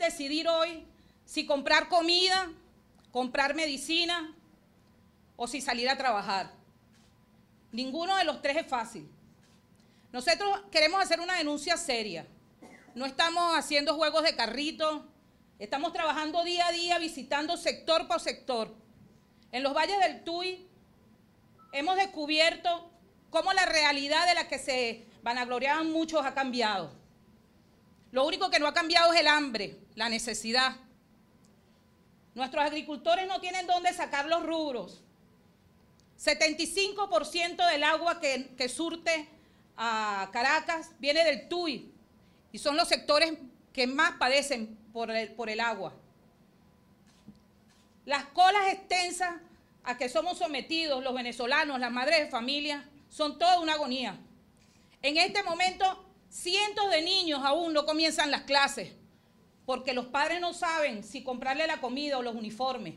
decidir hoy si comprar comida, comprar medicina o si salir a trabajar. Ninguno de los tres es fácil. Nosotros queremos hacer una denuncia seria. No estamos haciendo juegos de carrito, estamos trabajando día a día, visitando sector por sector. En los valles del Tuy hemos descubierto cómo la realidad de la que se vanagloriaban muchos ha cambiado. Lo único que no ha cambiado es el hambre, la necesidad. Nuestros agricultores no tienen dónde sacar los rubros. 75% del agua que, surte a Caracas viene del TUI y son los sectores que más padecen por por el agua. Las colas extensas a que somos sometidos los venezolanos, las madres de familia, son toda una agonía. En este momento Cientos de niños aún no comienzan las clases porque los padres no saben si comprarle la comida o los uniformes.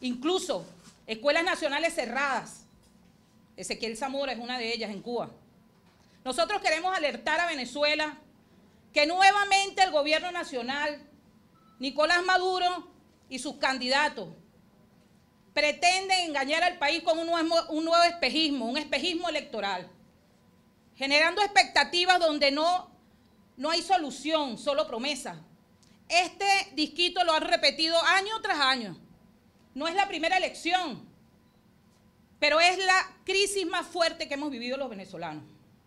Incluso escuelas nacionales cerradas. Ezequiel Zamora es una de ellas en Cuba. Nosotros queremos alertar a Venezuela que nuevamente el gobierno nacional, Nicolás Maduro y sus candidatos pretenden engañar al país con un nuevo, espejismo, un espejismo electoral generando expectativas donde no, hay solución, solo promesa. Este disquito lo han repetido año tras año. No es la primera elección, pero es la crisis más fuerte que hemos vivido los venezolanos.